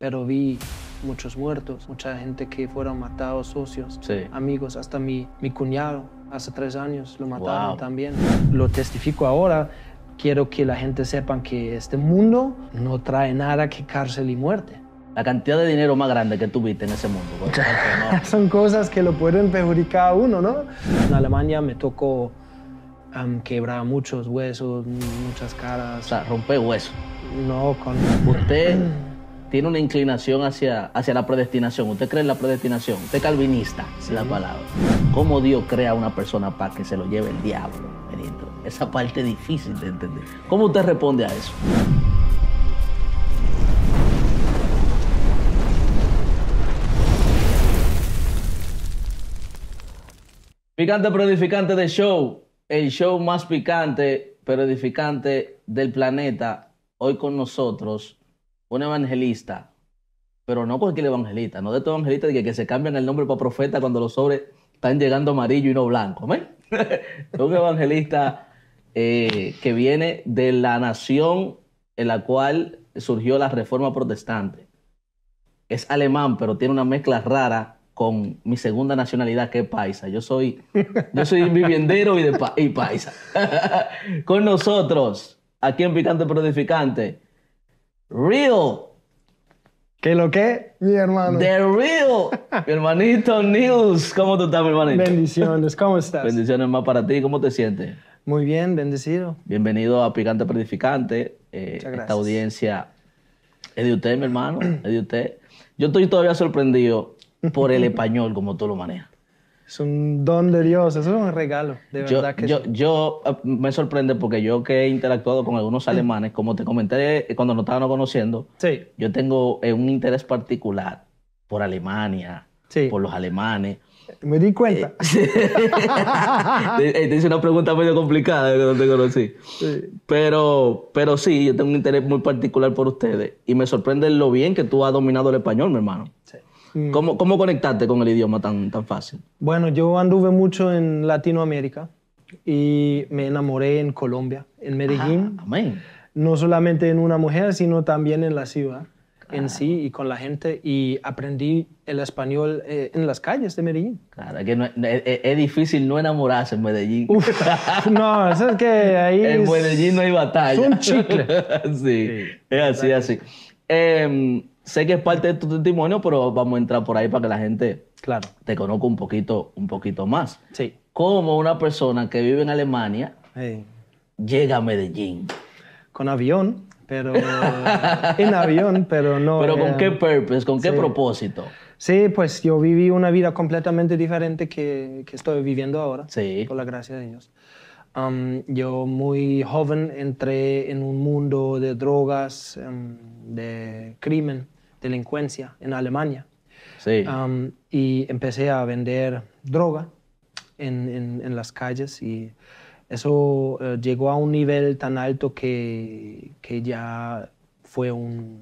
pero vi muchos muertos, mucha gente que fueron matados, socios, amigos, hasta mi, mi cuñado hace tres años lo mataron también. Lo testifico ahora, quiero que la gente sepan que este mundo no trae nada que cárcel y muerte. La cantidad de dinero más grande que tuviste en ese mundo. Son cosas que lo pueden perjudicar a uno, ¿no? En Alemania me tocó quebrar muchos huesos, muchas caras. O sea, romper huesos. No, con... Usted tiene una inclinación hacia, hacia la predestinación. ¿Usted cree en la predestinación? Usted es calvinista, es la palabra. ¿Cómo Dios crea a una persona para que se lo lleve el diablo, Esa parte difícil de entender. ¿Cómo usted responde a eso? Picante pero edificante de show, el show más picante pero edificante del planeta. Hoy con nosotros un evangelista, pero no cualquier evangelista, no de estos evangelistas que, que se cambian el nombre para profeta cuando los sobres están llegando amarillo y no blanco. un evangelista eh, que viene de la nación en la cual surgió la reforma protestante. Es alemán, pero tiene una mezcla rara con mi segunda nacionalidad, que es paisa. Yo soy, yo soy viviendero y, de y paisa. con nosotros, aquí en Picante Prodificante, Real. ¿Qué lo que? Mi hermano. The Real. mi hermanito Nils. ¿Cómo tú estás, mi hermanito? Bendiciones, ¿cómo estás? Bendiciones más para ti. ¿Cómo te sientes? Muy bien, bendecido. Bienvenido a Picante Perdificante. Eh, gracias. Esta audiencia es de usted, mi hermano. Es de usted. Yo estoy todavía sorprendido por el español como tú lo manejas. Es un don de Dios, eso es un regalo, de verdad que yo, eh, me sorprende porque yo que he interactuado con algunos alemanes, como te comenté cuando nos estaban conociendo, sí. yo tengo eh, un interés particular por Alemania, por los alemanes. Me di cuenta. Eh, te, hice una pregunta medio complicada no te conocí. Pero, pero sí, yo tengo un interés muy particular por ustedes y me sorprende lo bien que tú has dominado el español, mi hermano. Mm. ¿Cómo, ¿Cómo conectaste con el idioma tan, tan fácil? Bueno, yo anduve mucho en Latinoamérica y me enamoré en Colombia, en Medellín. Ah, amén. No solamente en una mujer, sino también en la ciudad en sí y con la gente. Y aprendí el español eh, en las calles de Medellín. Claro, que es, difícil no enamorarse en Medellín. no, es que ahí... En Medellín no hay batalla. Es un chicle. sí, es así, así. Eh, sé que es parte de tu testimonio, pero vamos a entrar por ahí para que la gente claro. te conozca un poquito, un poquito más. Sí. ¿Cómo una persona que vive en Alemania llega a Medellín? Con avión, pero en avión, pero no. Pero con eh, qué purpose, con qué propósito. Sí, pues yo viví una vida completamente diferente que, estoy viviendo ahora, sí. por la gracia de Dios. yo muy joven entré en un mundo de drogas, em, de crimen delincuencia en Alemania. Sí. Um, y empecé a vender droga en, en, las calles y eso eh, llegó a un nivel tan alto que, que ya fue un,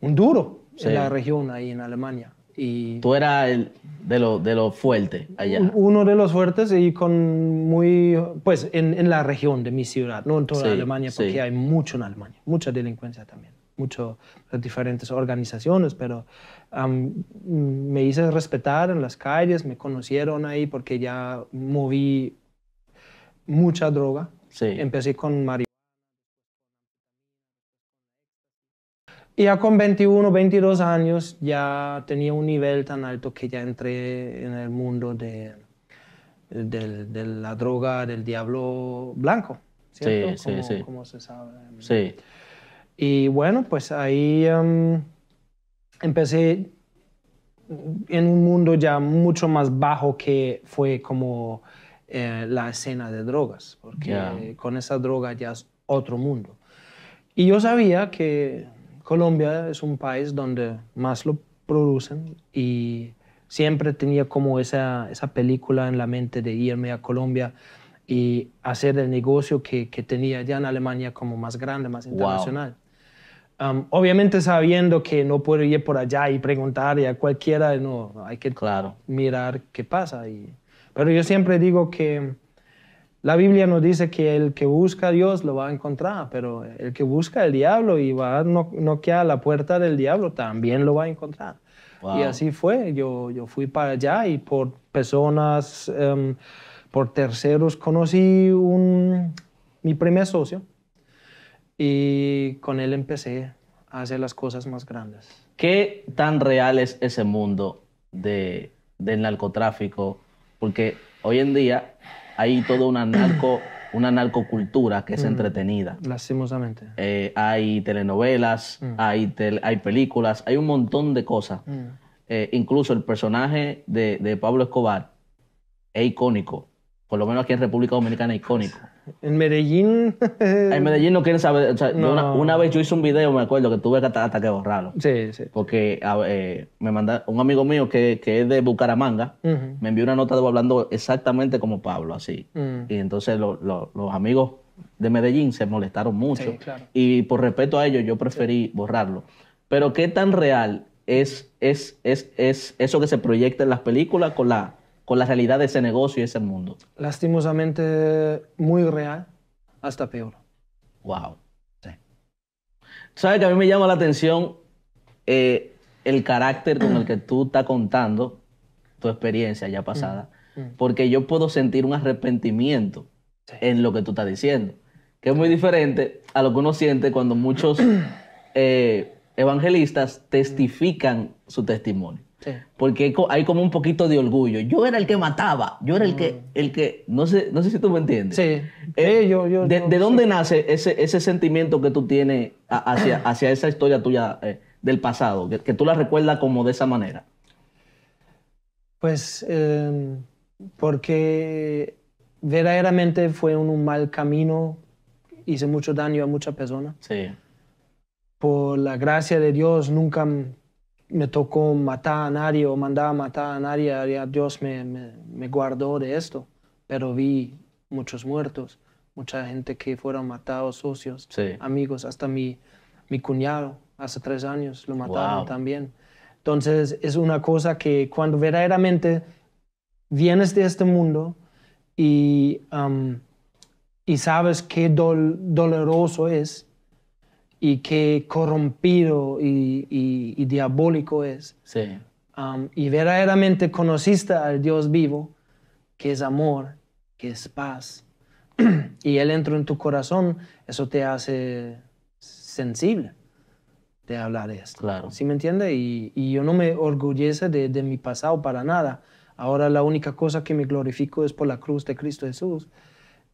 un duro en la región ahí en Alemania. Y Tú eras el, de los de lo fuertes allá. Uno de los fuertes y con muy, pues en, en la región de mi ciudad, no en toda Alemania, porque hay mucho en Alemania, mucha delincuencia también mucho diferentes organizaciones, pero me hice respetar en las calles, me conocieron ahí porque ya moví mucha droga. Sí. Empecé con marihuana. Y ya con 21, 22 años ya tenía un nivel tan alto que ya entré en el mundo de, la droga del diablo blanco, ¿cierto? Sí, como, sí, sí. Como se sabe. Sí. Y bueno, pues ahí em, empecé en un mundo ya mucho más bajo que fue como eh, la escena de drogas, porque con esa droga ya es otro mundo. Y yo sabía que Colombia es un país donde más lo producen y siempre tenía como esa, esa película en la mente de irme a Colombia y hacer el negocio que, que tenía ya en Alemania como más grande, más internacional obviamente sabiendo que no puedo ir por allá y preguntar a cualquiera, no, hay que mirar qué pasa. Y, pero yo siempre digo que la Biblia nos dice que el que busca a Dios lo va a encontrar, pero el que busca al diablo y va a no, queda la puerta del diablo también lo va a encontrar. Y así fue, yo, yo fui para allá y por personas, em, por terceros conocí un, mi primer socio y con él empecé a hacer las cosas más grandes. ¿Qué tan real es ese mundo del narcotráfico? Porque hoy en día hay toda una una narcocultura que es entretenida. Lastimosamente. Eh, hay telenovelas, mm. hay, hay películas, hay un montón de cosas. Mm. Eh, incluso el personaje de, de, Pablo Escobar es icónico por lo menos aquí en República Dominicana, icónico. En Medellín. en Medellín no quieren saber. O sea, una, vez yo hice un video, me acuerdo, que tuve que hasta, que borrarlo. Sí, sí. Porque eh, me manda, un amigo mío que, es de Bucaramanga me envió una nota de, hablando exactamente como Pablo, así. Mm. Y entonces los amigos de Medellín se molestaron mucho. Y por respeto a ellos, yo preferí borrarlo. Pero qué tan real es, es, es eso que se proyecta en las películas con la con la realidad de ese negocio y ese mundo. Lastimosamente muy real, hasta peor. Wow. Sí. Sabes que a mí me llama la atención eh, el carácter con el que tú estás contando tu experiencia ya pasada, mm, mm. porque yo puedo sentir un arrepentimiento en lo que tú estás diciendo, que es muy diferente a lo que uno siente cuando muchos eh, evangelistas testifican su testimonio. Porque hay como un poquito de orgullo. Yo era el que mataba, yo era el que, mm. el que, no sé, no sé si tú me entiendes. Sí. Eh, de, dónde nace ese, sentimiento que tú tienes hacia, hacia esa historia tuya eh, del pasado, que, tú la recuerdas como de esa manera? Pues em, porque verdaderamente fue un, un, mal camino, hice mucho daño a muchas personas. Sí. Por la gracia de Dios nunca me tocó matar a nadie o mandar a matar a nadie, Dios me, me, guardó de esto, pero vi muchos muertos, mucha gente que fueron matados, socios, amigos, hasta mi, mi cuñado hace tres años lo mataron también. Entonces es una cosa que cuando verdaderamente vienes de este mundo y, y sabes qué doloroso es, y qué corrompido y, diabólico es. Sí. Um, y verdaderamente conociste al Dios vivo, que es amor, que es paz. y Él entra en tu corazón, eso te hace sensible de hablar de esto. Claro. ¿Sí me entiende? Y, yo no me orgullece de, mi pasado para nada. Ahora la única cosa que me glorifico es por la cruz de Cristo Jesús.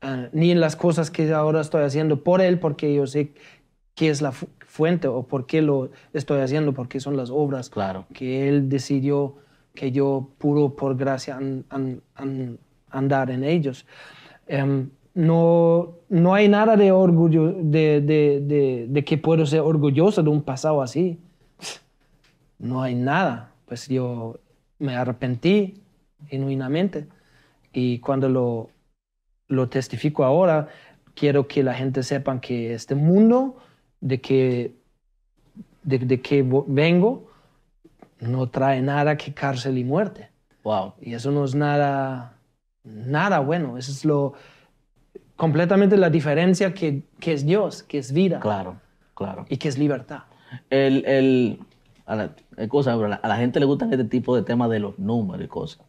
Ah, ni en las cosas que ahora estoy haciendo por Él, porque yo sé qué es la fuente o por qué lo estoy haciendo, porque son las obras que Él decidió que yo puro por gracia andar en ellos. Em, no, hay nada de orgullo, de, que puedo ser orgulloso de un pasado así. No hay nada. Pues yo me arrepentí genuinamente y cuando lo, lo testifico ahora, quiero que la gente sepa que este mundo de que, de, que vengo no trae nada que cárcel y muerte. Wow. Y eso no es nada, nada bueno. Eso es lo completamente la diferencia que, que es Dios, que es vida. Claro, claro. Y que es libertad. El, a, la, a la gente le gustan este tipo de temas de los números y cosas.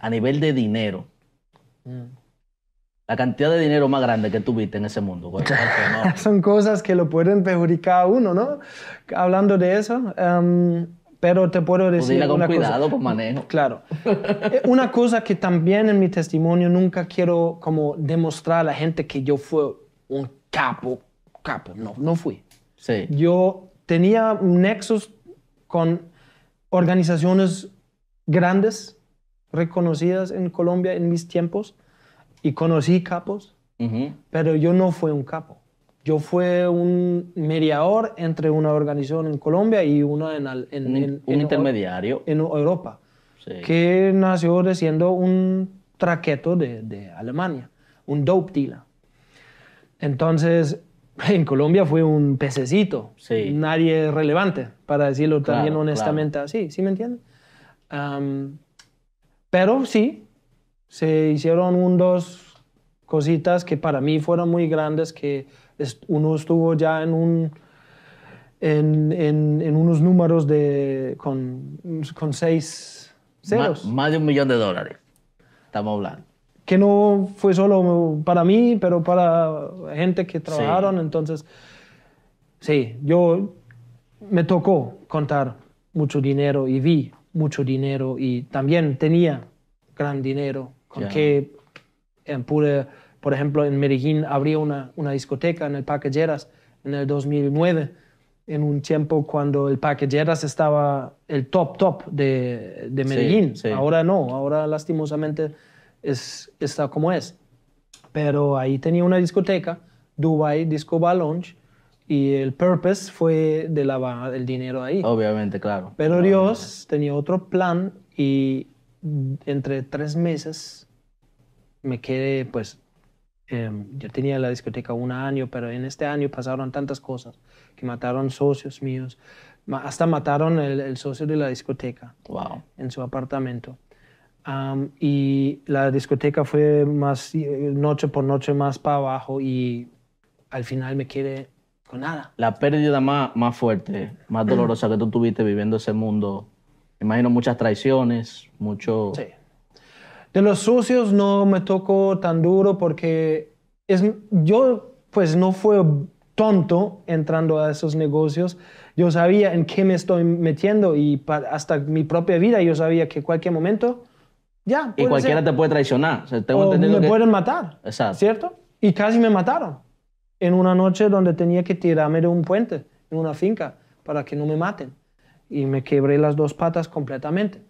A nivel de dinero, mm la cantidad de dinero más grande que tuviste en ese mundo. Son cosas que lo pueden perjudicar a uno, ¿no? Hablando de eso, em, pero te puedo decir con cuidado pues, manejo. Claro. Eh, una cosa que también en mi testimonio nunca quiero como demostrar a la gente que yo fui un capo, capo, no, no fui. Sí. Yo tenía nexos con organizaciones grandes, reconocidas en Colombia en mis tiempos y conocí capos, pero yo no fui un capo. Yo fui un mediador entre una organización en Colombia y una en... en un, intermediario. En Europa, que nació siendo un traqueto de, de Alemania, un dope dealer. Entonces, en Colombia fue un pececito, nadie relevante, para decirlo también honestamente así, ¿sí me entienden? pero sí, se hicieron un, dos cositas que para mí fueron muy grandes, que uno estuvo ya en un... En, unos números de, con, seis ceros. más de un millón de dólares, estamos hablando que no fue solo para mí, pero para gente que trabajaron. Entonces, sí, yo me tocó contar mucho dinero y vi mucho dinero y también tenía gran dinero, con que en por ejemplo, en Medellín habría una, una discoteca en el Parque en el 2009, en un tiempo cuando el Parque estaba el top, top de, de Medellín. Ahora no, ahora lastimosamente es, está como es. Pero ahí tenía una discoteca, Dubai Disco Ball y el purpose fue de lavar el dinero ahí. Obviamente, claro. Pero Dios tenía otro plan y entre tres meses me quedé, pues, em, yo tenía la discoteca un año, pero en este año pasaron tantas cosas que mataron socios míos, hasta mataron el, socio de la discoteca wow. en su apartamento. y la discoteca fue más eh, noche por noche más para abajo y al final me quedé con nada. La pérdida más, más fuerte, más dolorosa que tú tuviste viviendo ese mundo imagino muchas traiciones, mucho... Sí. De los sucios no me tocó tan duro porque es, yo pues no fue tonto entrando a esos negocios. Yo sabía en qué me estoy metiendo y hasta mi propia vida yo sabía que cualquier momento ya. Y cualquiera te puede traicionar. O me pueden matar. Exacto. ¿Cierto? Y casi me mataron en una noche donde tenía que tirarme de un puente en una finca para que no me maten y me quebré las dos patas completamente.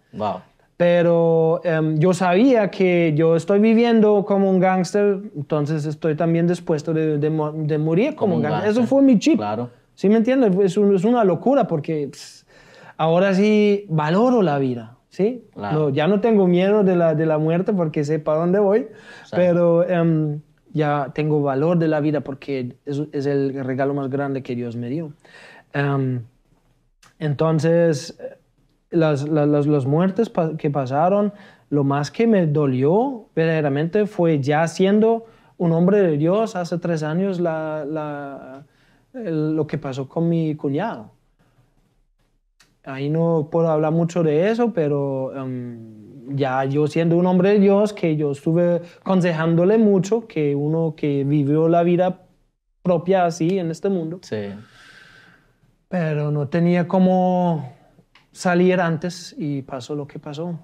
Pero em, yo sabía que yo estoy viviendo como un gángster, entonces estoy también dispuesto de, de, morir como, un gángster. Eso fue mi chip. ¿Sí me entiendes? Es, es una locura porque ahora sí valoro la vida. ¿sí? No, ya no tengo miedo de la, de la muerte porque sé para dónde voy, pero em, ya tengo valor de la vida porque es, es, el regalo más grande que Dios me dio. Em, entonces, las, muertes que pasaron, lo más que me dolió verdaderamente fue ya siendo un hombre de Dios hace tres años la, la, lo que pasó con mi cuñado. Ahí no puedo hablar mucho de eso, pero em, ya yo siendo un hombre de Dios, que yo estuve aconsejándole mucho, que uno que vivió la vida propia así en este mundo. Sí pero no tenía cómo salir antes y pasó lo que pasó.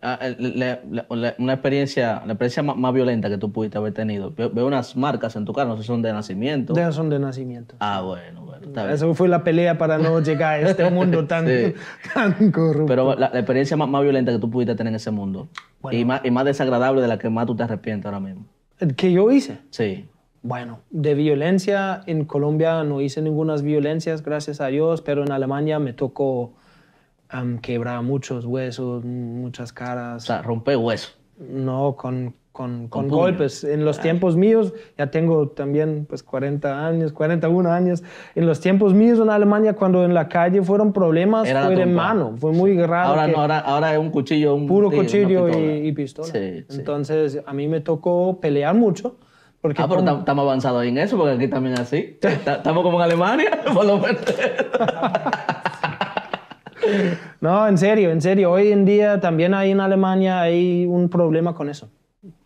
Ah, la, una experiencia, la experiencia más, violenta que tú pudiste haber tenido. Veo, unas marcas en tu cara, no sé si son de nacimiento. De, son de nacimiento. Ah, bueno, bueno. Eso fue la pelea para no llegar a este mundo tan, tan corrupto. Pero la, experiencia más, violenta que tú pudiste tener en ese mundo. Y, más, y más desagradable de la que más tú te arrepientes ahora mismo. ¿El que yo hice? Sí. Bueno, de violencia, en Colombia no hice ninguna violencia, gracias a Dios, pero en Alemania me tocó quebrar muchos huesos, muchas caras. O sea, rompe hueso. No, con, golpes. En los tiempos míos, ya tengo también pues 40 años, 41 años, en los tiempos míos en Alemania, cuando en la calle fueron problemas, fue de mano, fue muy grave Ahora, es un cuchillo, un puro cuchillo Y, pistola. Entonces, a mí me tocó pelear mucho porque ah, pero estamos avanzados en eso, porque aquí también así. Estamos como en Alemania, por lo menos. No, en serio, en serio. Hoy en día también hay en Alemania hay un problema con eso,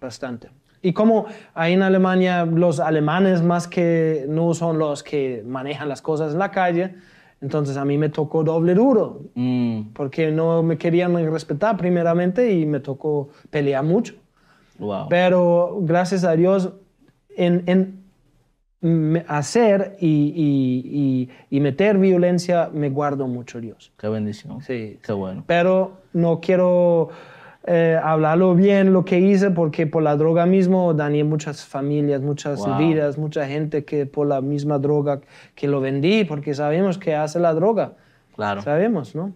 bastante. Y como hay en Alemania los alemanes más que no son los que manejan las cosas en la calle, entonces a mí me tocó doble duro, mm. porque no me querían respetar primeramente y me tocó pelear mucho. Pero gracias a Dios en, hacer y, meter violencia me guardo mucho Dios. Qué bendición. Sí. Qué bueno. Pero no quiero eh, hablarlo bien lo que hice porque por la droga mismo dañé muchas familias, muchas vidas, mucha gente que por la misma droga que lo vendí porque sabemos que hace la droga. Claro. Sabemos, ¿no?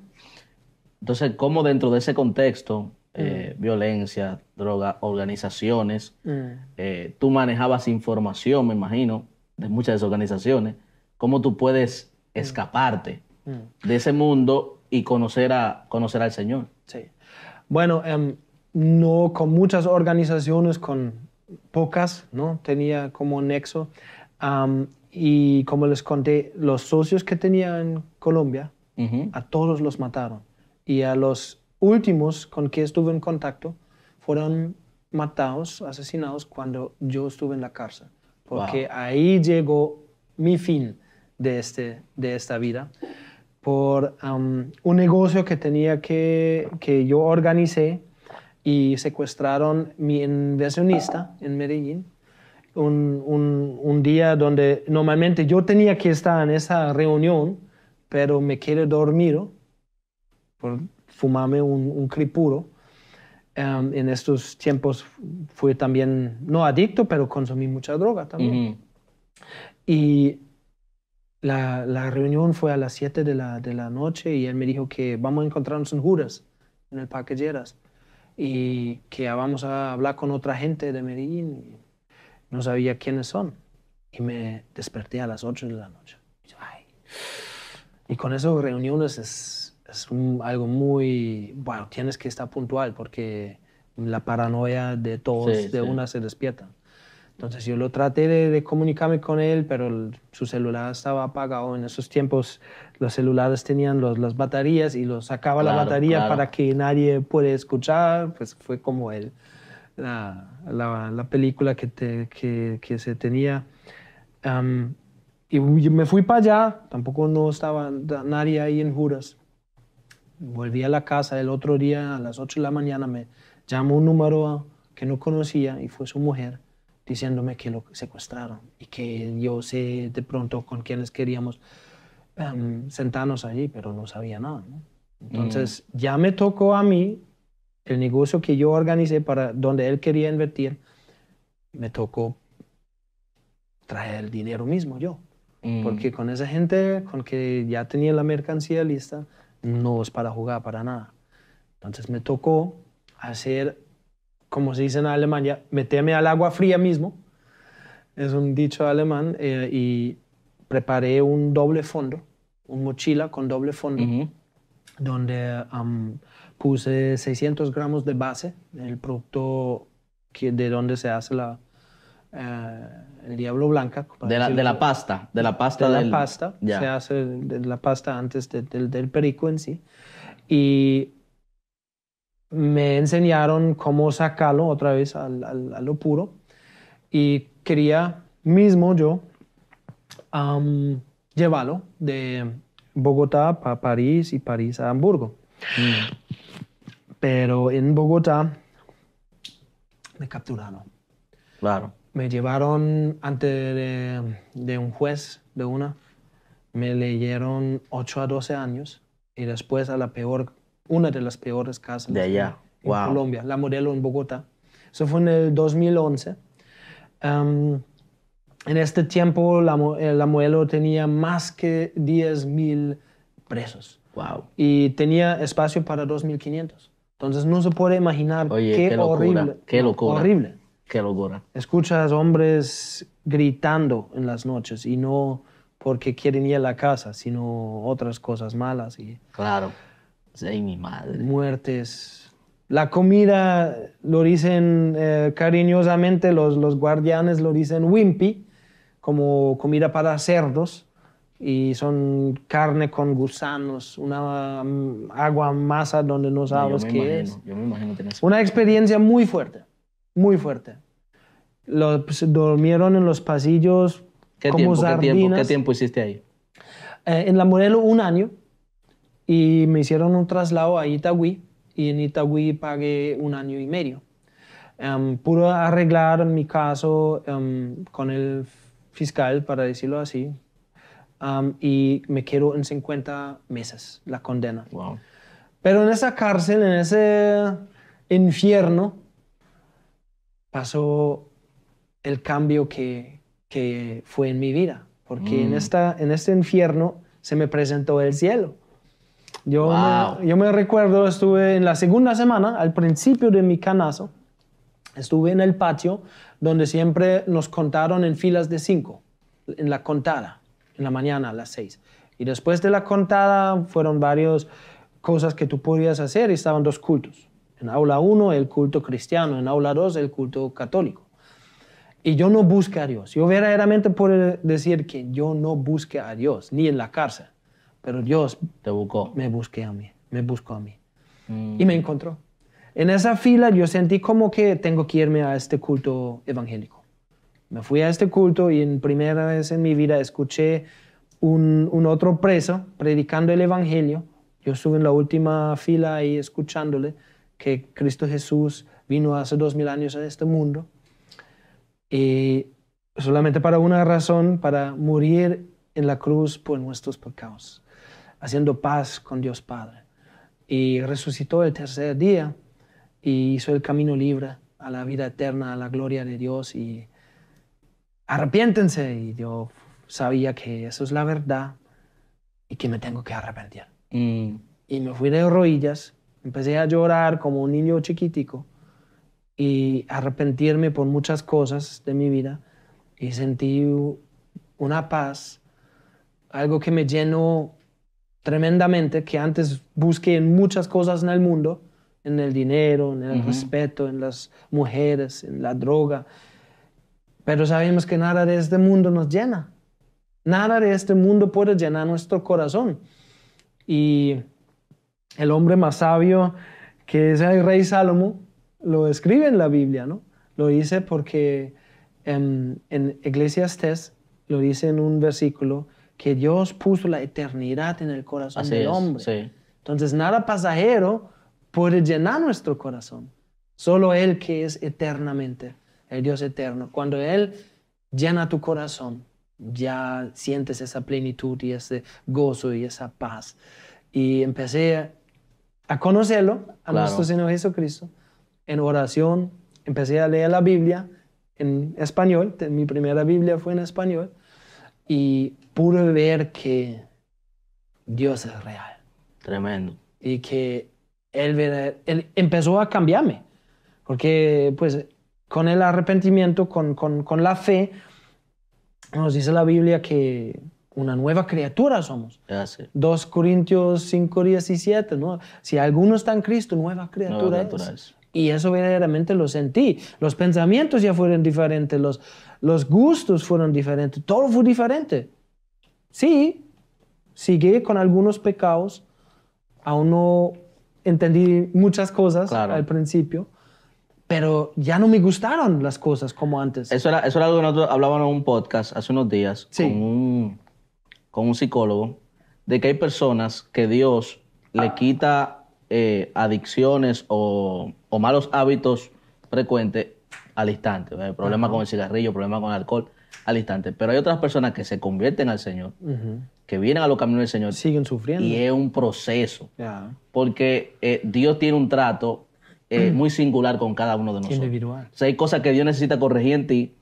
Entonces, ¿cómo dentro de ese contexto eh, mm. violencia, droga, organizaciones. Mm. Eh, tú manejabas información, me imagino, de muchas organizaciones. ¿Cómo tú puedes mm. escaparte de ese mundo y conocer, a, conocer al Señor? Sí. Bueno, em, no con muchas organizaciones, con pocas, ¿no? Tenía como nexo. y como les conté, los socios que tenía en Colombia, a todos los mataron. Y a los últimos con que estuve en contacto fueron matados, asesinados cuando yo estuve en la cárcel, porque ahí llegó mi fin de, este, de esta vida, por um, un negocio que tenía que, que yo organicé y secuestraron mi inversionista en Medellín. Un, un, día donde normalmente yo tenía que estar en esa reunión, pero me quedé dormido por fumarme un, un puro. Em, en estos tiempos fui también, no adicto, pero consumí mucha droga también. Y la, la, reunión fue a las 7 de la, de la, noche y él me dijo que vamos a encontrarnos en Juras, en el Parque Lleras, y que vamos a hablar con otra gente de Medellín. No sabía quiénes son. Y me desperté a las 8 de la noche. Y, y con esas reuniones es es algo muy, bueno, tienes que estar puntual porque la paranoia de todos de una se despierta. Entonces yo lo traté de, comunicarme con él, pero su celular estaba apagado. En esos tiempos los celulares tenían las baterías y lo sacaba la batería para que nadie pueda escuchar. Pues fue como él, la, la, película que, te, que, que, se tenía. y me fui para allá, tampoco no estaba nadie ahí en Juras, Volví a la casa el otro día a las 8 de la mañana, me llamó un número que no conocía y fue su mujer diciéndome que lo secuestraron y que yo sé de pronto con quienes queríamos em, sentarnos allí, pero no sabía nada. Entonces mm. ya me tocó a mí el negocio que yo organicé para donde él quería invertir, me tocó traer el dinero mismo yo. Mm. Porque con esa gente, con que ya tenía la mercancía lista, no es para jugar, para nada. Entonces me tocó hacer, como se dice en Alemania, meterme al agua fría mismo, es un dicho alemán, eh, y preparé un doble fondo, un mochila con doble fondo, donde puse 600 gramos de base, el producto que, de donde se hace la, eh, el diablo blanca. De la, pasta, de la pasta. De la pasta, se hace de la pasta antes del perico en sí. Y me enseñaron cómo sacarlo otra vez a lo puro. Y quería mismo yo llevarlo de Bogotá para París y París a Hamburgo. Mm. Pero en Bogotá me capturaron. Claro me llevaron ante de, un juez de una, me leyeron 8 a 12 años y después a la peor, una de las peores casas de allá. en Colombia, la modelo en Bogotá. Eso fue en el 2011. Em, en este tiempo la, modelo eh, tenía más que 10.000 presos. Wow. Y tenía espacio para 2.500. Entonces no se puede imaginar qué, horrible. Qué locura. Horrible. ¿Qué Escuchas hombres gritando en las noches y no porque quieren ir a la casa, sino otras cosas malas. Y claro, sí, mi madre. Muertes. La comida lo dicen eh, cariñosamente, los, los guardianes lo dicen wimpy, como comida para cerdos y son carne con gusanos, una mm, agua masa donde no sabes qué es. Una experiencia muy fuerte muy fuerte. Los, pues, durmieron en los pasillos ¿Qué como tiempo, sardinas. ¿qué tiempo, hiciste ahí? Eh, en La Morelo un año y me hicieron un traslado a Itagüí y en Itagüí pagué un año y medio. Puro em, pude arreglar mi caso em, con el fiscal, para decirlo así, em, y me quedo en 50 meses la condena. Pero en esa cárcel, en ese infierno, pasó el cambio que, fue en mi vida, porque en, mm. esta, en este infierno se me presentó el cielo. Yo, yo me recuerdo, estuve en la segunda semana, al principio de mi canazo, estuve en el patio donde siempre nos contaron en filas de cinco, en la contada, en la mañana a las seis. Y después de la contada fueron varias cosas que tú podías hacer y estaban dos cultos. En aula 1 el culto cristiano, en aula 2 el culto católico. Y yo no busqué a Dios. Yo verdaderamente puedo decir que yo no busqué a Dios, ni en la cárcel. Pero Dios Te buscó. me busqué a mí, me buscó a mí. Mm. Y me encontró. En esa fila yo sentí como que tengo que irme a este culto evangélico. Me fui a este culto y en primera vez en mi vida escuché un, un otro preso predicando el evangelio. Yo estuve en la última fila ahí escuchándole que Cristo Jesús vino hace dos mil años a este mundo, y solamente para una razón, para morir en la cruz por nuestros pecados, haciendo paz con Dios Padre. Y resucitó el tercer día y hizo el camino libre a la vida eterna, a la gloria de Dios y arrepiéntense. Y yo sabía que eso es la verdad y que me tengo que arrepentir. Mm. Y me fui de rodillas Empecé a llorar como un niño chiquitico y arrepentirme por muchas cosas de mi vida y sentí una paz, algo que me llenó tremendamente, que antes busqué en muchas cosas en el mundo, en el dinero, en el respeto, en las mujeres, en la droga, pero sabemos que nada de este mundo nos llena, nada de este mundo puede llenar nuestro corazón. Y el hombre más sabio que es el rey Salomón, lo escribe en la Biblia, ¿no? Lo dice porque en, em, en Eclesiastes lo dice en un versículo que Dios puso la eternidad en el corazón del hombre. Entonces nada pasajero puede llenar nuestro corazón. Solo Él que es eternamente, el Dios eterno. Cuando Él llena tu corazón, ya sientes esa plenitud y ese gozo y esa paz. Y empecé a conocerlo, a nuestro Señor Jesucristo, en oración, empecé a leer la Biblia en español, mi primera Biblia fue en español, y pude ver que Dios es real. Tremendo. Y que él, él empezó a cambiarme, porque pues con el arrepentimiento, con, con, con la fe, nos dice la Biblia que una nueva criatura somos. 2 Corintios 5, 17, ¿no? Si alguno está en Cristo, nueva criatura es. Y eso verdaderamente lo sentí. Los pensamientos ya fueron diferentes, los, los gustos fueron diferentes, todo fue diferente. Sí, sigue con algunos pecados, aún no entendí muchas cosas al principio, pero ya no me gustaron las cosas como antes. Eso era, eso era algo que nosotros hablábamos en un podcast hace unos días sí. un con un psicólogo, de que hay personas que Dios le quita eh, adicciones o, malos hábitos frecuentes al instante. Eh, problemas Problema con el cigarrillo, problema con el alcohol, al instante. Pero hay otras personas que se convierten al Señor, que vienen a los caminos del Señor. Siguen sufriendo. Y es un proceso. Porque eh, Dios tiene un trato muy singular con cada uno de nosotros. Individual. O sea, hay cosas que Dios necesita corregir en ti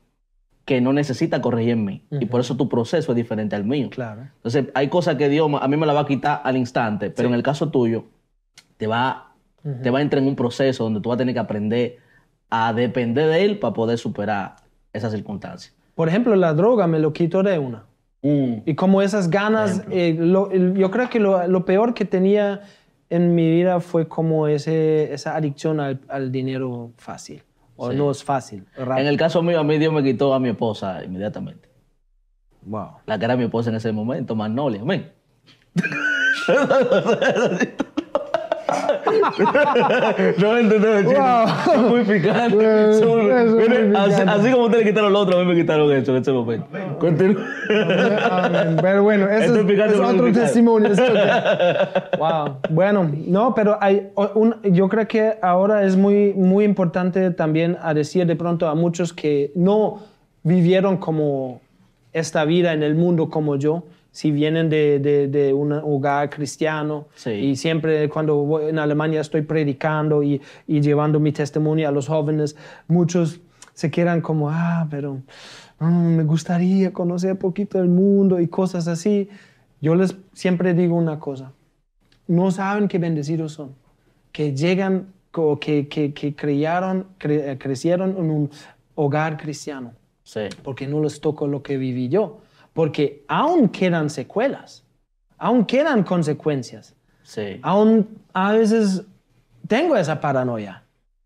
que no necesita corregirme. Y por eso tu proceso es diferente al mío. Claro. Entonces, hay cosas que Dios a mí me la va a quitar al instante, pero en el caso tuyo, te va, te va a entrar en un proceso donde tú vas a tener que aprender a depender de Él para poder superar esas circunstancias. Por ejemplo, la droga me lo quito de una. Mm. Y como esas ganas, eh, yo creo que lo, peor que tenía en mi vida fue como ese, esa adicción al, al dinero fácil o no es fácil. En el caso mío, a mí Dios me quitó a mi esposa inmediatamente. Wow. La que era mi esposa en ese momento, Magnolia. Amén. no No, no, Wow. Muy picante. son así, como así, le quitaron lo otro, a mí me quitaron eso en ese momento. Continúa. Pero bueno, eso este es, otro testimonio. wow. Bueno, no, pero hay un, yo creo que ahora es muy, muy importante también decir de pronto a muchos que no vivieron como esta vida en el mundo como yo, si vienen de, un hogar cristiano. Y siempre cuando en Alemania estoy predicando y, llevando mi testimonio a los jóvenes, muchos se quedan como, ah, pero mm, me gustaría conocer poquito el mundo y cosas así. Yo les siempre digo una cosa, no saben qué bendecidos son, que llegan o que, que, crecieron en un hogar cristiano, porque no les tocó lo que viví yo porque aún quedan secuelas, aún quedan consecuencias. Aún a veces tengo esa paranoia,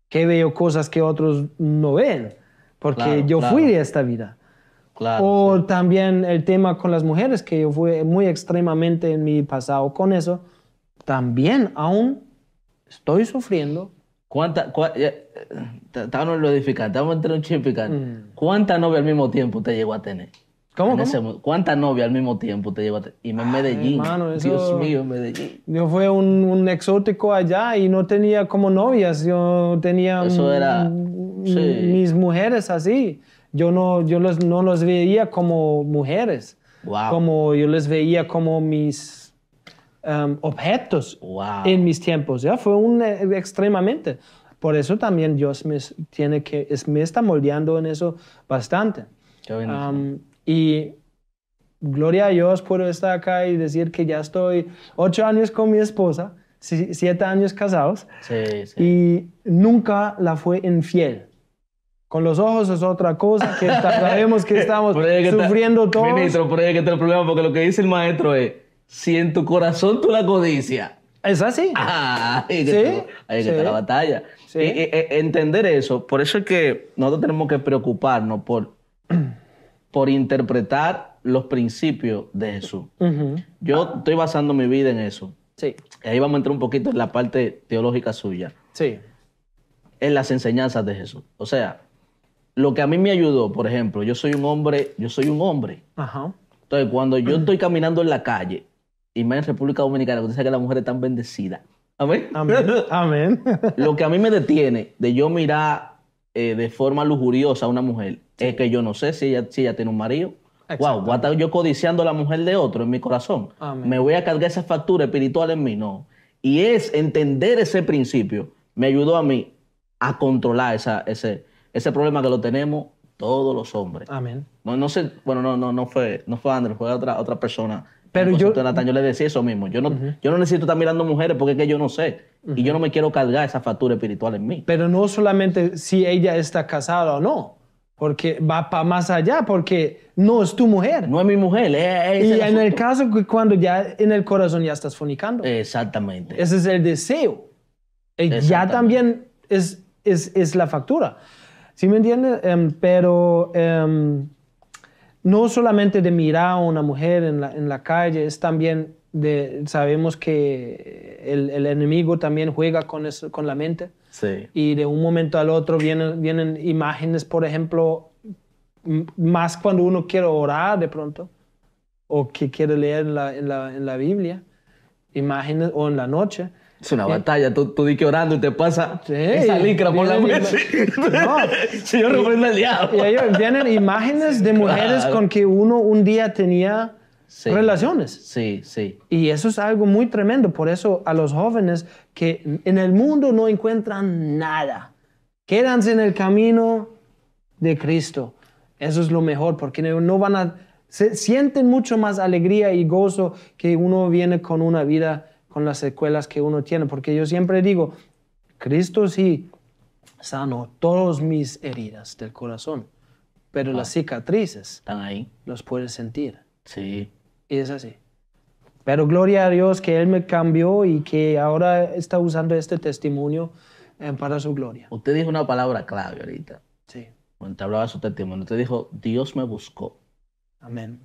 que veo cosas que otros no ven, porque yo fui de esta vida. Claro, o también el tema con las mujeres, que yo fui muy extremadamente en mi pasado con eso, también aún estoy sufriendo. ¿Cuánta, eh, eh, estamos en lo edificante, estamos en un mm. ¿Cuánta al mismo tiempo te llegó a tener? ¿Cómo, cómo? ¿Cuántas novias al mismo tiempo te llevaste? Y en Medellín. Dios mío, Medellín. Yo fui un, exótico allá y no tenía como novias. Yo tenía eso era, mis mujeres así. Yo no, yo los, no los veía como mujeres. Wow. Como yo les veía como mis em, objetos en mis tiempos. ¿ya? Fue un eh, extremadamente. Por eso también Dios me, tiene que, me está moldeando en eso bastante. Qué y gloria a Dios, puedo estar acá y decir que ya estoy ocho años con mi esposa, siete años casados, y nunca la fue infiel. Con los ojos es otra cosa, que sabemos que estamos sufriendo todo todos. Ministro, por ahí que está el problema, porque lo que dice el maestro es, si en tu corazón tú la codicia, es así. sí, está, que la batalla. E, entender eso, por eso es que nosotros tenemos que preocuparnos por por interpretar los principios de Jesús. Yo estoy basando mi vida en eso. Sí. ahí vamos a entrar un poquito en la parte teológica suya. Sí. En las enseñanzas de Jesús. O sea, lo que a mí me ayudó, por ejemplo, yo soy un hombre, yo soy un hombre. Ajá. Entonces, cuando yo estoy caminando en la calle, y me en República Dominicana, usted sabe que las mujeres están bendecidas. Amén. Amén. Amén. Lo que a mí me detiene de yo mirar eh, de forma lujuriosa a una mujer, es que yo no sé si ella, si ella tiene un marido. Wow, voy a estar yo codiciando la mujer de otro en mi corazón. Me voy a cargar esa factura espiritual en mí, no. Y es entender ese principio, me ayudó a mí a controlar esa, ese, ese problema que lo tenemos todos los hombres. Amén. No, sé, bueno, no, no, no fue, no fue Andrés, fue otra, otra persona pero yo... Nathan, yo le decía eso mismo. Yo no, yo no necesito estar mirando mujeres porque es que yo no sé. Y yo no me quiero cargar esa factura espiritual en mí. Pero no solamente si ella está casada o no. Porque va para más allá, porque no es tu mujer. No es mi mujer. y en el caso que cuando ya en el corazón ya estás fonicando Exactamente. Ese es el deseo. Eh, ya también es, es, es la factura. ¿Sí me entiendes? Em, pero... Em, no solamente de mirar a una mujer en la, calle, es también de, sabemos que el, enemigo también juega con, con la mente. Y de un momento al otro vienen, vienen imágenes, por ejemplo, más cuando uno quiere orar de pronto, o que quiere leer la, en la Biblia, imágenes, o en la noche es una batalla. Tú, tú di que orando y te pasa sí, esa licra por la Señor, Y vienen imágenes de mujeres con que uno un día tenía relaciones. Sí, sí. Y eso es algo muy tremendo. Por eso a los jóvenes que en el mundo no encuentran nada, quédanse en el camino de Cristo. Eso es lo mejor, porque no van a... Se sienten mucho más alegría y gozo que uno viene con una vida con las secuelas que uno tiene, porque yo siempre digo, Cristo sí sanó todas mis heridas del corazón, pero las ah. cicatrices están ahí. ...los puedes sentir. Sí. Y es así. Pero gloria a Dios que Él me cambió y que ahora está usando este testimonio eh, para su gloria. Usted dijo una palabra clave ahorita. Sí. Cuando te hablaba su testimonio, usted dijo, Dios me buscó. Amén.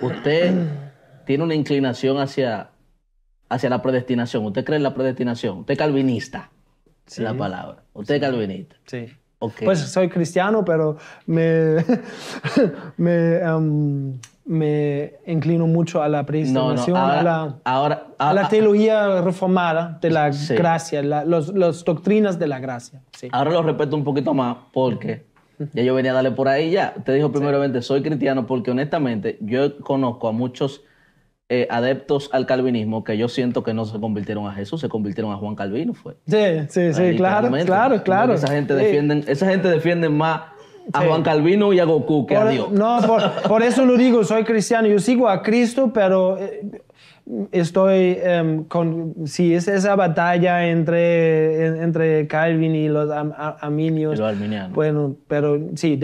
Usted tiene una inclinación hacia, hacia la predestinación. ¿Usted cree en la predestinación? ¿Usted es calvinista? la palabra. ¿Usted es calvinista? Sí. Pues soy cristiano, pero me, me, em, me inclino mucho a la predestinación, ahora, a, la, ahora, teología reformada de la gracia, las doctrinas de la gracia. Sí. Ahora lo respeto un poquito más porque ya yo venía a darle por ahí ya. Te dijo primeramente, soy cristiano porque honestamente yo conozco a muchos eh, adeptos al calvinismo que yo siento que no se convirtieron a Jesús, se convirtieron a Juan Calvino, fue. Sí, sí, sí, claro, claro, claro. Esa gente, defienden, esa gente defiende más a Juan Calvino y a Goku que a Dios. No, por, eso lo digo, soy cristiano, yo sigo a Cristo, pero eh, estoy em, con, sí, es esa batalla entre, entre Calvin y los arminios. los arminianos. Bueno, pero sí,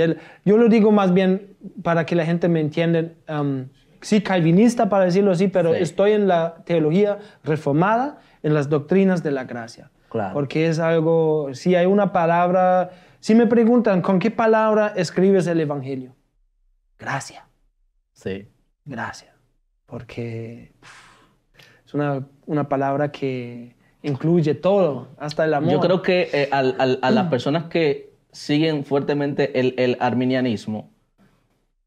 yo lo digo más bien para que la gente me entienda. Em, sí, calvinista para decirlo así, pero estoy en la teología reformada, en las doctrinas de la gracia. Porque es algo, si hay una palabra, si me preguntan, ¿con qué palabra escribes el Evangelio? Gracia. Sí. Gracia. Porque es una, palabra que incluye todo, hasta el amor. Yo creo que eh, a las personas que siguen fuertemente el arminianismo,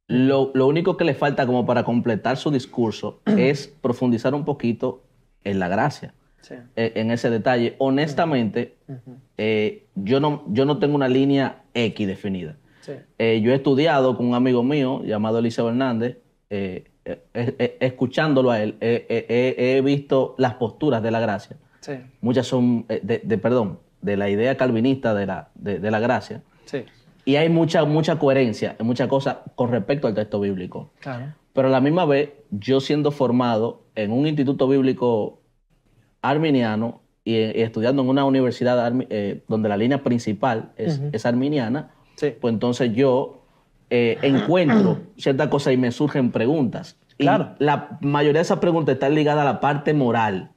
lo, único que le falta como para completar su discurso es profundizar un poquito en la gracia, e, en ese detalle. Honestamente, eh, yo, no, yo no tengo una línea X definida. Eh, yo he estudiado con un amigo mío llamado Eliseo Hernández, eh, escuchándolo a él, he visto las posturas de la gracia. Muchas son, de, de, perdón, de la idea calvinista de la, de, la gracia. Sí y hay mucha, mucha coherencia en muchas cosas con respecto al texto bíblico. Claro. Pero a la misma vez, yo siendo formado en un instituto bíblico arminiano y, estudiando en una universidad eh, donde la línea principal es, arminiana, pues entonces yo eh, encuentro ciertas cosas y me surgen preguntas. Claro. Y la mayoría de esas preguntas están ligadas a la parte moral.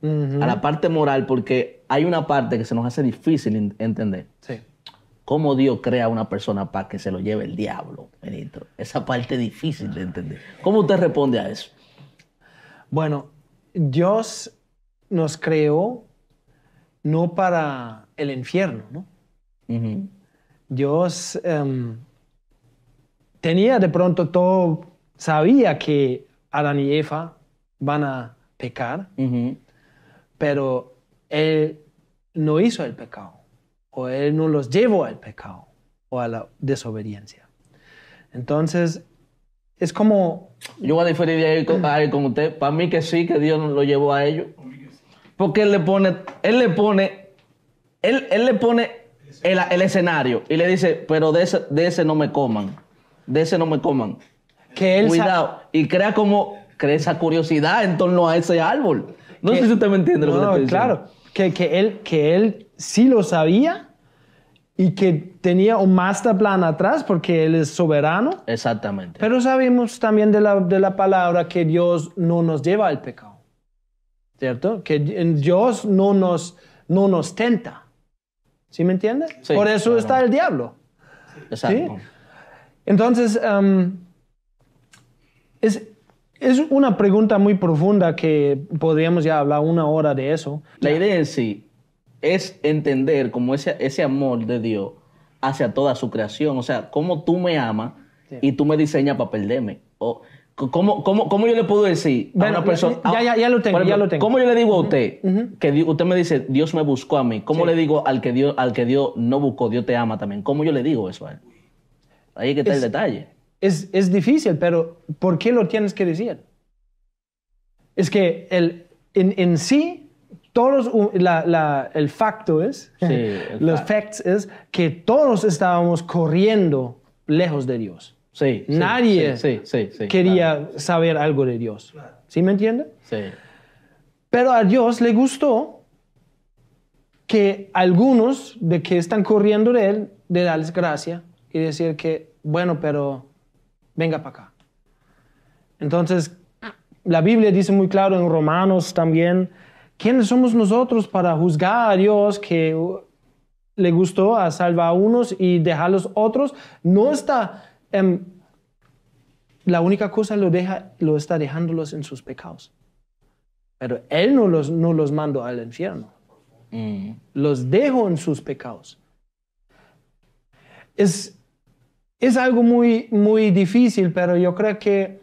A la parte moral, porque hay una parte que se nos hace difícil entender. Sí cómo Dios crea a una persona para que se lo lleve el diablo, ministro. Esa parte difícil de entender. ¿Cómo usted responde a eso? Bueno, Dios nos creó no para el infierno, ¿no? Dios em, tenía de pronto todo, sabía que Adán y Eva van a pecar, pero Él no hizo el pecado o Él no los llevó al pecado o a la desobediencia. Entonces, es como... Yo voy a diferir ahí con, con usted. Para mí que sí, que Dios lo llevó a ellos. Porque Él le pone, Él le pone, Él, le pone el, escenario y le dice, pero de ese, no me coman, de ese no me coman. Que él Cuidado. Y crea como, crea esa curiosidad en torno a ese árbol. No sé si usted me entiende que estoy Claro, que, que, él, que él si lo sabía y que tenía un master plan atrás porque él es soberano. Exactamente. Pero sabemos también de la, palabra que Dios no nos lleva al pecado. ¿Cierto? Que Dios no nos, no nos tenta. ¿Sí me entiendes? Por eso está el diablo. Exacto. Entonces, um, es, es una pregunta muy profunda que podríamos ya hablar una hora de eso. La idea es sí, es entender como ese, amor de Dios hacia toda su creación. O sea, cómo tú me amas y tú me diseñas para perderme. O, ¿cómo, yo le puedo decir a una persona? Ya, ya, lo tengo, ya, lo tengo, ¿Cómo yo le digo a usted, que usted me dice, Dios me buscó a mí? ¿Cómo le digo al que, Dios, al que Dios no buscó, Dios te ama también? ¿Cómo yo le digo eso a él? Ahí está el detalle. Es, es difícil, pero ¿por qué lo tienes que decir? Es que el, en sí todos, el facto es, los facts es que todos estábamos corriendo lejos de Dios. Sí, Nadie quería saber algo de Dios. ¿Sí me entiende? Sí. Pero a Dios le gustó que algunos de que están corriendo de Él, de darles gracia y decir que, bueno, pero venga para acá. Entonces, ah. la Biblia dice muy claro en Romanos también, ¿Quiénes somos nosotros para juzgar a Dios que le gustó a salvar a unos y dejar a los otros? No está... Em, la única cosa lo, deja, lo está dejándolos en sus pecados. Pero Él no los, no los mandó al infierno. Mm. Los dejo en sus pecados. Es, es algo muy, muy difícil, pero yo creo que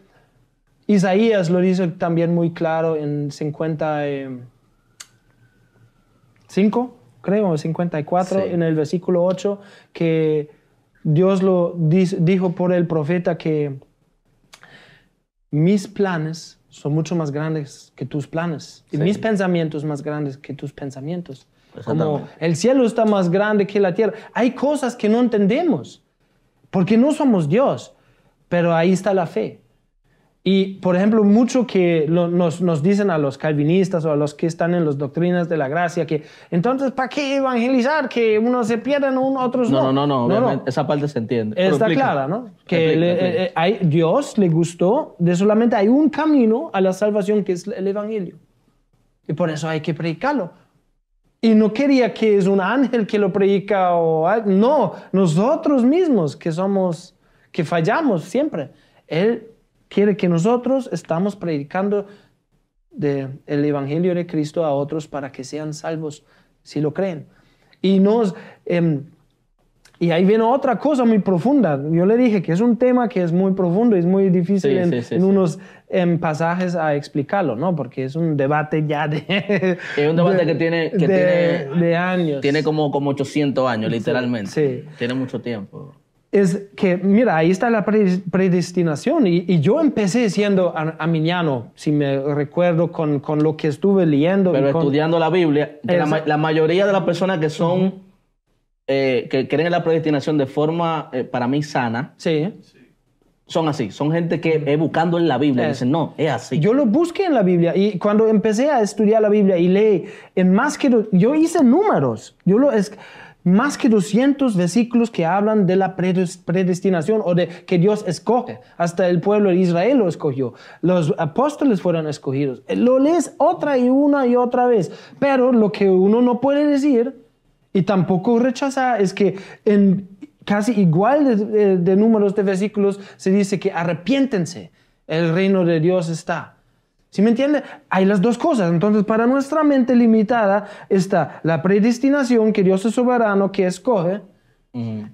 Isaías lo dice también muy claro en 50... 5, creo, 54, en el versículo 8, que Dios lo dijo por el profeta que mis planes son mucho más grandes que tus planes y mis pensamientos más grandes que tus pensamientos. Como el cielo está más grande que la tierra. Hay cosas que no entendemos porque no somos Dios, pero ahí está la fe. Y, por ejemplo, mucho que nos, nos, dicen a los calvinistas o a los que están en las doctrinas de la gracia, que entonces, ¿para qué evangelizar? Que unos se pierden unos, otros no. No, no, no, esa parte se entiende. Está clara, ¿no? Que eh, eh, hay, Dios le gustó de solamente hay un camino a la salvación que es el evangelio. Y por eso hay que predicarlo. Y no quería que es un ángel que lo predica o no, nosotros mismos que somos, que fallamos siempre. Él Quiere que nosotros estamos predicando de el Evangelio de Cristo a otros para que sean salvos, si lo creen. Y nos... Em, y ahí viene otra cosa muy profunda. Yo le dije que es un tema que es muy profundo y es muy difícil en, unos en em, pasajes a explicarlo, ¿no? Porque es un debate ya de... Es un debate que, tiene, de, años. Tiene como, como 800 años, literalmente. Sí. Tiene mucho tiempo es que, mira, ahí está la predestinación. Y, yo empecé siendo ñano si me recuerdo con, lo que estuve leyendo. Pero estudiando la Biblia, que la, mayoría de las personas que son, eh, que creen en la predestinación de forma, eh, para mí, sana, sí. son así. Son gente que es buscando en la Biblia. Eh. Dicen, no, es así. Yo lo busqué en la Biblia. Y cuando empecé a estudiar la Biblia y leí, en más que... Yo hice números. Yo lo... Es, más que 200 versículos que hablan de la predestinación o de que Dios escoge. Hasta el pueblo de Israel lo escogió. Los apóstoles fueron escogidos. Eh, lo lees otra y una y otra vez. Pero lo que uno no puede decir y tampoco rechazar es que en casi igual de, números de versículos se dice que arrepiéntense. El reino de Dios está. ¿Sí me entiende? Hay las dos cosas. Entonces, para nuestra mente limitada está la predestinación que Dios es soberano, que escoge,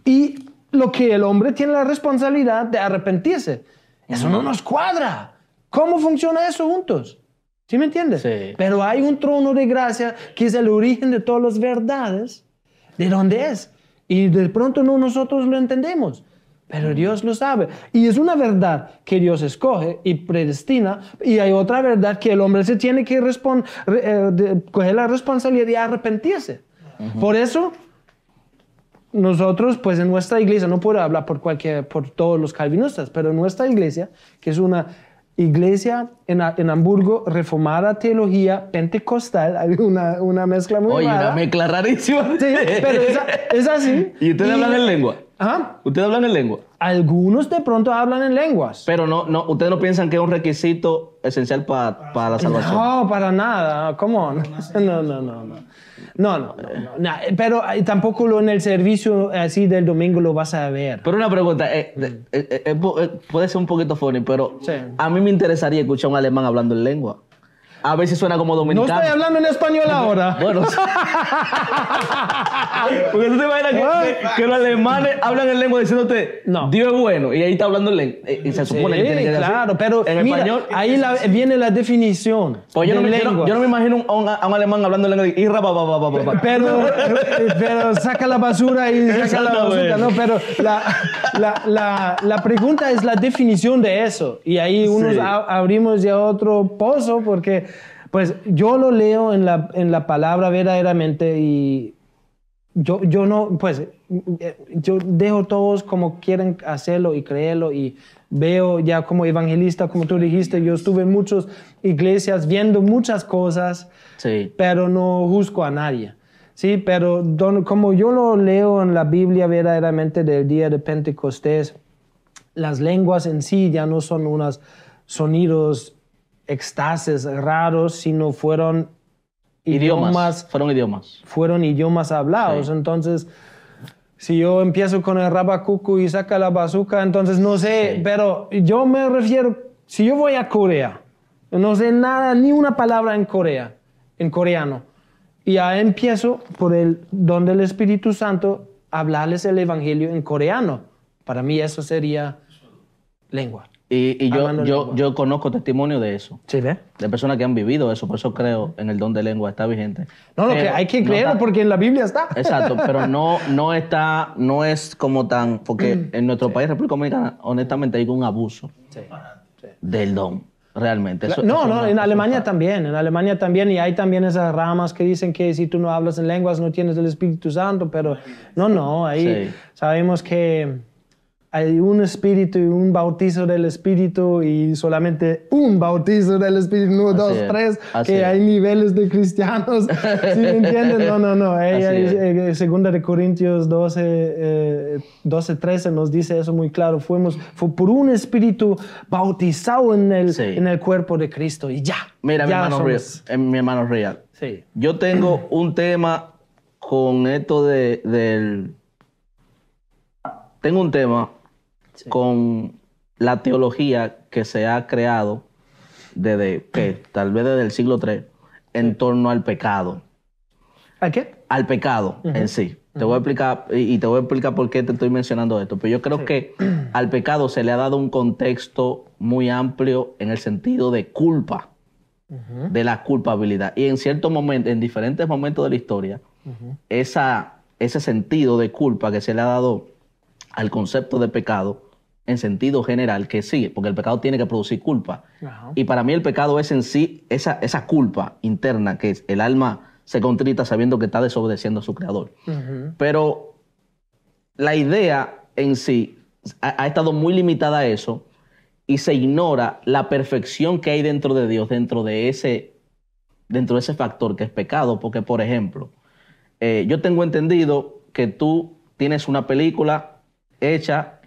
y lo que el hombre tiene la responsabilidad de arrepentirse. Eso no nos cuadra. ¿Cómo funciona eso juntos? ¿Sí me entiendes? Pero hay un trono de gracia que es el origen de todas las verdades. ¿De dónde es? Y de pronto no nosotros lo entendemos pero Dios lo sabe. Y es una verdad que Dios escoge y predestina, y hay otra verdad que el hombre se tiene que eh, coger la responsabilidad y arrepentirse. Por eso, nosotros, pues en nuestra iglesia, no puedo hablar por, cualquier, por todos los calvinistas, pero en nuestra iglesia, que es una iglesia en, en, Hamburgo, reformada teología pentecostal, hay una, mezcla muy Oye, una mezcla rarísima. Sí, pero es, así. ¿Y ustedes hablan en lengua? Ajá. ¿Ustedes hablan en lengua? Algunos de pronto hablan en lenguas. Pero no, no, ustedes no piensan que es un requisito esencial para, para la salvación. No, para nada. ¿Cómo? No, no, no, no. No, no, Pero eh, tampoco en el servicio eh, así del domingo lo vas a ver. Pero una pregunta, eh, mm. puede ser un poquito funny, pero a mí me interesaría escuchar a un alemán hablando en lengua a veces suena como dominicano. No estoy hablando en español ahora. bueno. Porque tú te imaginas que, los alemanes hablan el lengua diciéndote, no. Dios es bueno, y ahí está hablando el lengua. Eh, y se supone que tiene que Claro, pero en español, ahí viene la definición. Pues yo, no me, yo no, me imagino a un, alemán hablando en lengua y. Pero, pero saca la basura y saca la basura. pero la, la, la, la, pregunta es la definición de eso. Y ahí unos abrimos ya otro pozo porque pues yo lo leo en la, palabra verdaderamente y yo, yo no, pues eh, yo dejo todos como quieren hacerlo y creerlo y veo ya como evangelista, como tú dijiste, yo estuve en muchas iglesias viendo muchas cosas, sí. pero no juzgo a nadie. Sí, pero como yo lo leo en la Biblia verdaderamente del día de Pentecostés, las lenguas en sí ya no son unos sonidos extases raros, sino fueron idiomas, fueron idiomas. Fueron idiomas hablados. Entonces, si yo empiezo con el rabacucu y saca la bazuca entonces no sé, pero yo me refiero, si yo voy a Corea, no sé nada, ni una palabra en Corea, en coreano, y ya empiezo por el don del Espíritu Santo hablarles el Evangelio en coreano. Para mí eso sería lengua. Y, yo, yo, conozco testimonio de eso. Sí, De personas que han vivido eso, por eso creo en el don de lengua está vigente. No, no que hay que creerlo porque en la Biblia está. Exacto, pero no, no está, no es como tan, porque mm. en nuestro país, República Dominicana, honestamente hay un abuso del don. Realmente. no, no, en Alemania también, en Alemania también, y hay también esas ramas que dicen que si tú no hablas en lenguas no tienes el Espíritu Santo, pero no, no, ahí sabemos que hay un espíritu y un bautizo del espíritu y solamente un bautizo del espíritu, no dos, tres, que hay niveles de cristianos. ¿Sí me entienden? No, no, no. Eh, eh, segunda de Corintios 12, 12, 13 nos dice eso muy claro. Fuimos fue por un espíritu bautizado en el, en el cuerpo de Cristo y ya. Mira, mi, hermano real, eh, mi hermano real. Sí. Yo tengo un tema con esto de, del... Tengo un tema con la teología que se ha creado desde, tal vez desde el siglo III, en torno al pecado. ¿A qué? Al pecado en sí. Te voy a explicar, y te voy a explicar por qué te estoy mencionando esto. Pero yo creo que al pecado se le ha dado un contexto muy amplio en el sentido de culpa, de la culpabilidad. Y en cierto momento, en diferentes momentos de la historia, esa, ese sentido de culpa que se le ha dado al concepto de pecado en sentido general, que sí, porque el pecado tiene que producir culpa. Y para mí el pecado es en sí esa, esa culpa interna que el alma se contrita sabiendo que está desobedeciendo a su creador. Pero la idea en sí ha, estado muy limitada a eso y se ignora la perfección que hay dentro de Dios, dentro de ese, dentro de ese factor que es pecado. Porque, por ejemplo, eh, yo tengo entendido que tú tienes una película hecha,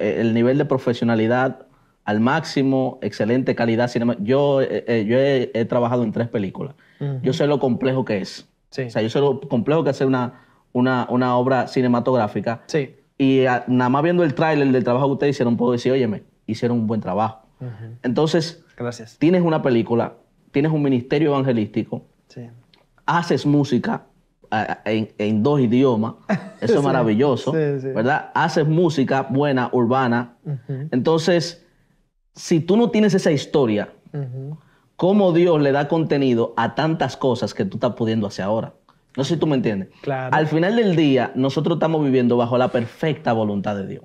eh, el nivel de profesionalidad al máximo, excelente calidad cinema. Yo, eh, eh, yo he, trabajado en tres películas. Yo sé lo complejo que es. O sea, yo sé lo complejo que es hacer una, una, obra cinematográfica. Sí. Y ah, nada más viendo el tráiler del trabajo que ustedes hicieron, puedo decir, óyeme, hicieron un buen trabajo. Entonces, Gracias. tienes una película, tienes un ministerio evangelístico, haces música, en, dos idiomas, eso es maravilloso, ¿verdad? Haces música buena, urbana. Entonces, si tú no tienes esa historia, ¿cómo Dios le da contenido a tantas cosas que tú estás pudiendo hacer ahora? No sé si tú me entiendes. Al final del día, nosotros estamos viviendo bajo la perfecta voluntad de Dios.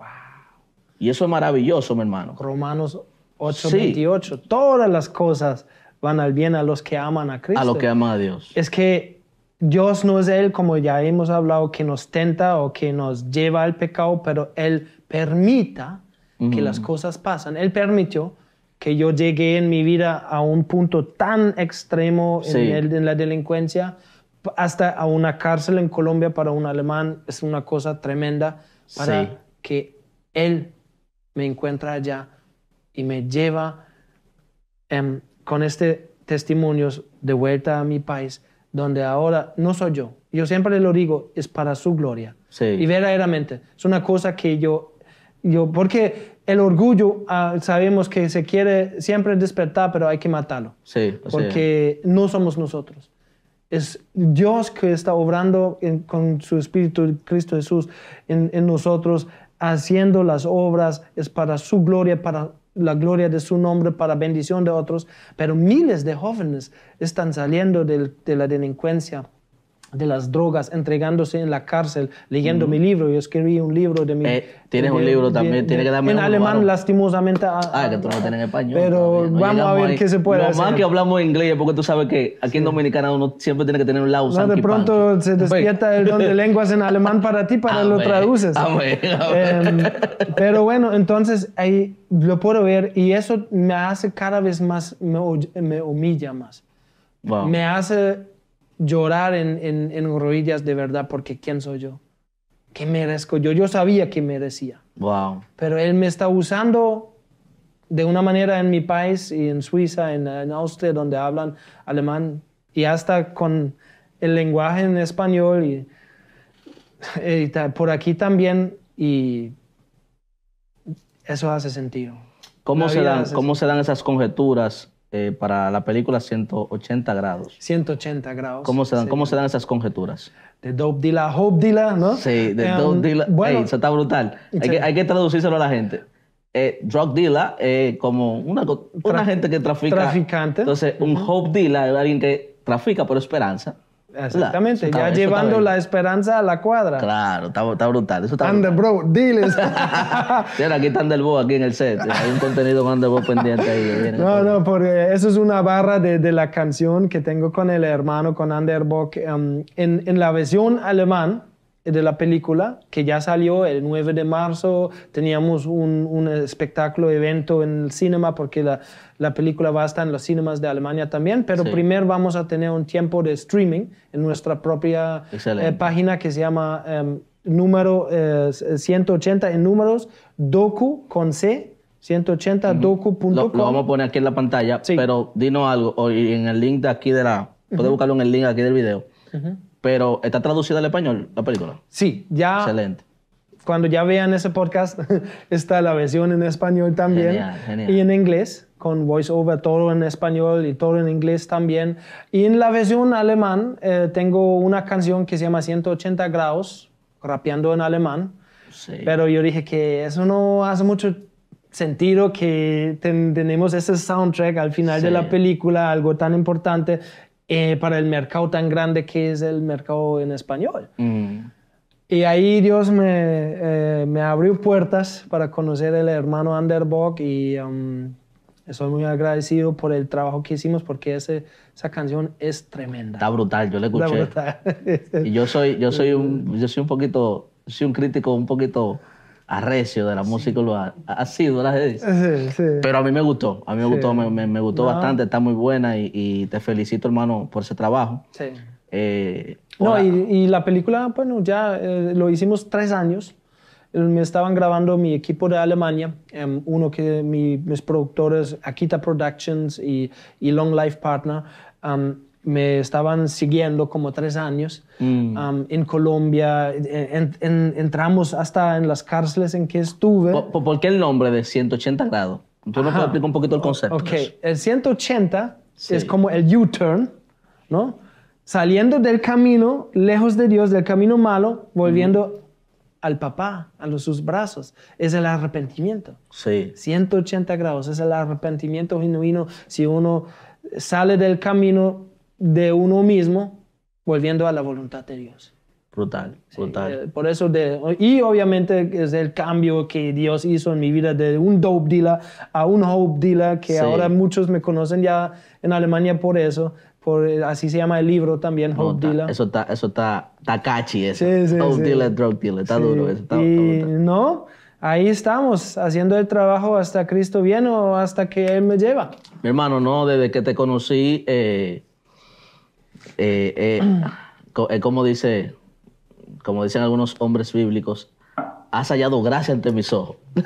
Y eso es maravilloso, mi hermano. Romanos 8, 28. Todas las cosas van al bien a los que aman a Cristo. A los que aman a Dios. Es que Dios no es Él, como ya hemos hablado, que nos tenta o que nos lleva al pecado, pero Él permita que las cosas pasen. Él permitió que yo llegué en mi vida a un punto tan extremo en, la delincuencia, hasta a una cárcel en Colombia para un alemán, es una cosa tremenda, para que Él me encuentra allá y me lleva em, con este testimonio de vuelta a mi país donde ahora no soy yo. Yo siempre lo digo, es para su gloria. Sí. Y verdaderamente, es una cosa que yo, yo porque el orgullo ah, sabemos que se quiere siempre despertar, pero hay que matarlo. Sí, porque no somos nosotros. Es Dios que está obrando con su Espíritu, Cristo Jesús, en, en nosotros, haciendo las obras, es para su gloria, para la gloria de su nombre para bendición de otros, pero miles de jóvenes están saliendo de, la delincuencia de las drogas, entregándose en la cárcel, leyendo mi libro. Yo escribí un libro de mi... Eh, tienes un libro también, tiene que darme En alemán, lastimosamente... ah, que tú no tienes en español. Pero vamos a ver qué se puede hacer más que hablamos inglés, porque tú sabes que aquí en Dominicana uno siempre tiene que tener un lausa. de pronto se despierta el don de lenguas en alemán para ti, para lo traduces. Em, pero bueno, entonces ahí lo puedo ver y eso me hace cada vez más, me, humilla más. Me hace llorar en, en, en rodillas de verdad, porque ¿quién soy yo? ¿Qué merezco yo? Yo sabía que merecía. Wow. Pero él me está usando de una manera en mi país y en Suiza, en, en, Austria, donde hablan alemán y hasta con el lenguaje en español y, eh, por aquí también y eso hace sentido. ¿Cómo, se dan, ¿cómo se dan esas conjeturas eh, para la película 180 grados. 180 grados. ¿Cómo se dan, ¿cómo se dan esas conjeturas? De Dope Dilla, Hope dealer, ¿no? Sí, de em, Dope dealer. Bueno, eso está brutal. Hay que, hay que, traducírselo a la gente. Eh, drug dealer eh, como una, gente que trafica. Traficante. Entonces, un Hope dealer es alguien que trafica por esperanza. Exactamente, ya llevando la esperanza a la cuadra. Claro, está, brutal. Eso está diles. Mira, aquí está Anderbo, aquí en el set. Hay un contenido con Anderbo pendiente ahí. No, no, porque eso es una barra de, la canción que tengo con el hermano, con Anderbo. Em, en, en la versión alemán, de la película, que ya salió el 9 de marzo, teníamos un, espectáculo, evento en el cinema, porque la, película va a estar en los cinemas de Alemania también, pero primero vamos a tener un tiempo de streaming en nuestra propia eh, página que se llama em, número 180 eh, en números, docu con C. 180 docu.com. Lo, vamos a poner aquí en la pantalla, pero dinos algo, en el link de aquí de la. Puedes buscarlo en el link aquí del video. Pero está traducida al español la película. Sí, ya. Excelente. Cuando ya vean ese podcast, está la versión en español también. Y en inglés, con voiceover, todo en español y todo en inglés también. Y en la versión alemán, eh, tengo una canción que se llama 180 grados, rapeando en alemán. Sí. Pero yo dije que eso no hace mucho sentido que tenemos ese soundtrack al final de la película, algo tan importante, eh, para el mercado tan grande que es el mercado en español. Mm. Y ahí Dios me, eh, me, abrió puertas para conocer el hermano Underbog y um, estoy muy agradecido por el trabajo que hicimos porque ese, esa canción es tremenda. Está brutal, yo la escuché. y yo soy, yo soy un, yo soy un poquito, soy un crítico un poquito arrecio de la música lo ha, sido, Pero a mí me gustó, a mí me gustó, me, me gustó bastante, está muy buena y, te felicito, hermano, por ese trabajo. Sí. Eh, no, Y, y, la película, bueno, ya eh, lo hicimos tres años. Me estaban grabando mi equipo de Alemania, em, uno que mis productores, Akita Productions y, y Long Life Partner me estaban siguiendo como tres años mm. en Colombia. entramos hasta en las cárceles en que estuve. ¿Por, qué el nombre de 180 grados? ¿no puedo explicar un poquito el concepto. Ok, el 180 es como el U-turn, ¿no? Saliendo del camino, lejos de Dios, del camino malo, volviendo mm. al papá, a los, sus brazos. Es el arrepentimiento. Sí. 180 grados, es el arrepentimiento genuino. Si uno sale del camino de uno mismo volviendo a la voluntad de Dios. Brutal, brutal. Eh, por eso, de, y obviamente es el cambio que Dios hizo en mi vida de un dope dealer a un hope dealer, que ahora muchos me conocen ya en Alemania por eso. Por, eh, así se llama el libro también, Hope Dealer. Eso está, eso está, catchy eso. Sí, hope Dealer, Drug Dealer, está duro eso. Está, no, ahí estamos, haciendo el trabajo hasta Cristo viene o hasta que Él me lleva. Mi hermano, no, desde que te conocí... Eh, eh, eh como, eh, dice, como dicen algunos hombres bíblicos, has hallado gracia ante mis ojos. y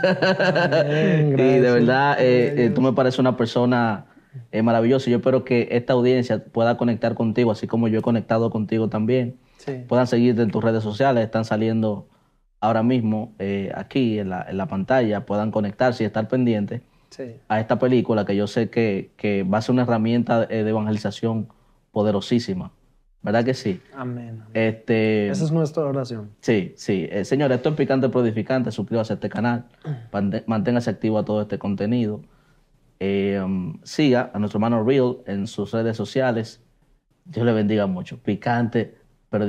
de verdad, eh, tú me pareces una persona maravillosa. Yo espero que esta audiencia pueda conectar contigo, así como yo he conectado contigo también. Puedan seguirte en tus redes sociales, están saliendo ahora mismo aquí en la, pantalla, puedan conectarse y estar pendientes a esta película que yo sé que, que va a ser una herramienta de evangelización poderosísima. ¿Verdad que sí? Amén. Este, Esa es nuestra oración. Sí, sí. Eh, señor, esto es Picante Prodificante. Suscríbase a este canal. Manténgase activo a todo este contenido. Eh, um, siga a nuestro hermano Real en sus redes sociales. Dios le bendiga mucho. Picante, pero